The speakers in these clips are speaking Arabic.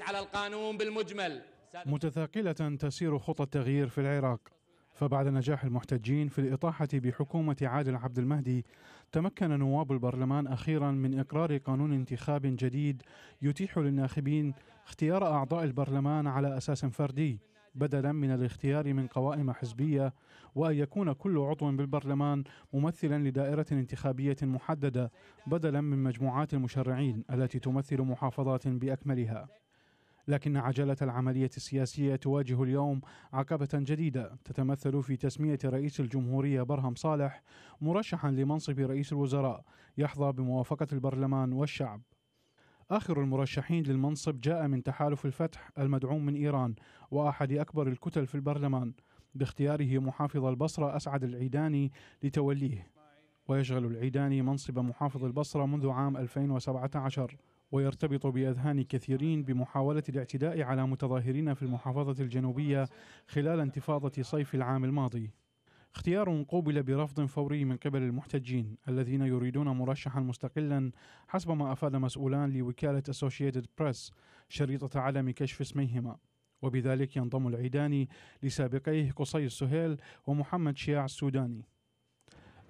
على القانون بالمجمل متثاقلة تسير خطى التغيير في العراق فبعد نجاح المحتجين في الإطاحة بحكومة عادل عبد المهدي تمكن نواب البرلمان أخيرا من إقرار قانون انتخاب جديد يتيح للناخبين اختيار أعضاء البرلمان على أساس فردي بدلا من الاختيار من قوائم حزبية وأن يكون كل عضو بالبرلمان ممثلا لدائرة انتخابية محددة بدلا من مجموعات المشرعين التي تمثل محافظات بأكملها لكن عجلة العملية السياسية تواجه اليوم عقبة جديدة تتمثل في تسمية رئيس الجمهورية برهم صالح مرشحا لمنصب رئيس الوزراء يحظى بموافقة البرلمان والشعب آخر المرشحين للمنصب جاء من تحالف الفتح المدعوم من إيران وأحد أكبر الكتل في البرلمان باختياره محافظ البصرة أسعد العيداني لتوليه ويشغل العيداني منصب محافظ البصرة منذ عام 2017 ويرتبط باذهان كثيرين بمحاوله الاعتداء على متظاهرين في المحافظه الجنوبيه خلال انتفاضه صيف العام الماضي. اختيار قوبل برفض فوري من قبل المحتجين الذين يريدون مرشحا مستقلا حسب ما افاد مسؤولان لوكاله اسوشيتد بريس شريطه عدم كشف اسميهما. وبذلك ينضم العيداني لسابقيه قصي السهيل ومحمد شياع السوداني.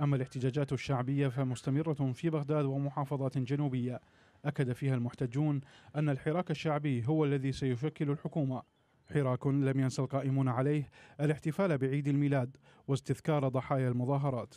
أما الاحتجاجات الشعبية فمستمرة في بغداد ومحافظات جنوبية أكد فيها المحتجون أن الحراك الشعبي هو الذي سيشكل الحكومة حراك لم ينسى القائمون عليه الاحتفال بعيد الميلاد واستذكار ضحايا المظاهرات